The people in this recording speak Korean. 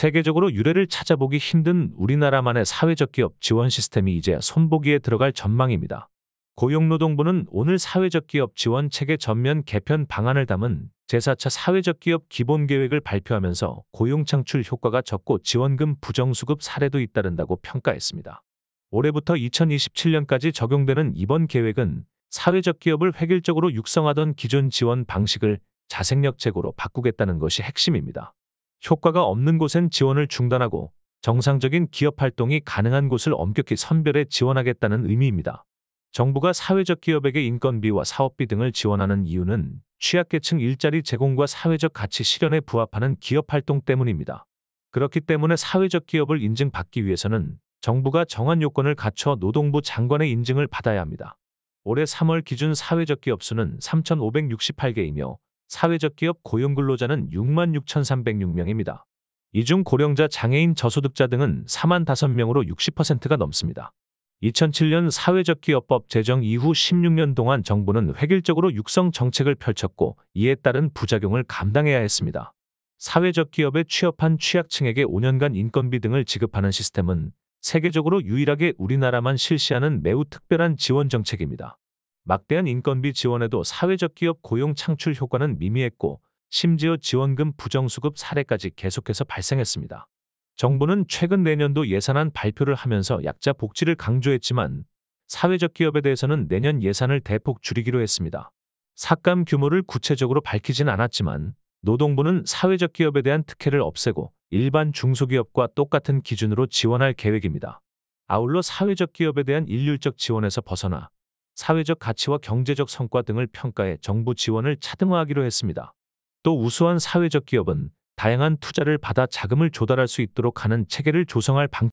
세계적으로 유례를 찾아보기 힘든 우리나라만의 사회적 기업 지원 시스템이 이제 손보기에 들어갈 전망입니다. 고용노동부는 오늘 사회적 기업 지원 체계 전면 개편 방안을 담은 제4차 사회적 기업 기본 계획을 발표하면서 고용 창출 효과가 적고 지원금 부정수급 사례도 잇따른다고 평가했습니다. 올해부터 2027년까지 적용되는 이번 계획은 사회적 기업을 획일적으로 육성하던 기존 지원 방식을 자생력책으로 바꾸겠다는 것이 핵심입니다. 효과가 없는 곳엔 지원을 중단하고 정상적인 기업 활동이 가능한 곳을 엄격히 선별해 지원하겠다는 의미입니다. 정부가 사회적 기업에게 인건비와 사업비 등을 지원하는 이유는 취약계층 일자리 제공과 사회적 가치 실현에 부합하는 기업 활동 때문입니다. 그렇기 때문에 사회적 기업을 인증받기 위해서는 정부가 정한 요건을 갖춰 노동부 장관의 인증을 받아야 합니다. 올해 3월 기준 사회적 기업 수는 3,568개이며 사회적 기업 고용 근로자는 66,306명입니다. 이 중 고령자, 장애인, 저소득자 등은 4만 5명으로 60%가 넘습니다. 2007년 사회적 기업법 제정 이후 16년 동안 정부는 획일적으로 육성 정책을 펼쳤고 이에 따른 부작용을 감당해야 했습니다. 사회적 기업에 취업한 취약층에게 5년간 인건비 등을 지급하는 시스템은 세계적으로 유일하게 우리나라만 실시하는 매우 특별한 지원 정책입니다. 막대한 인건비 지원에도 사회적 기업 고용 창출 효과는 미미했고 심지어 지원금 부정수급 사례까지 계속해서 발생했습니다. 정부는 최근 내년도 예산안 발표를 하면서 약자 복지를 강조했지만 사회적 기업에 대해서는 내년 예산을 대폭 줄이기로 했습니다. 삭감 규모를 구체적으로 밝히진 않았지만 노동부는 사회적 기업에 대한 특혜를 없애고 일반 중소기업과 똑같은 기준으로 지원할 계획입니다. 아울러 사회적 기업에 대한 일률적 지원에서 벗어나 사회적 가치와 경제적 성과 등을 평가해 정부 지원을 차등화하기로 했습니다. 또 우수한 사회적 기업은 다양한 투자를 받아 자금을 조달할 수 있도록 하는 체계를 조성할 방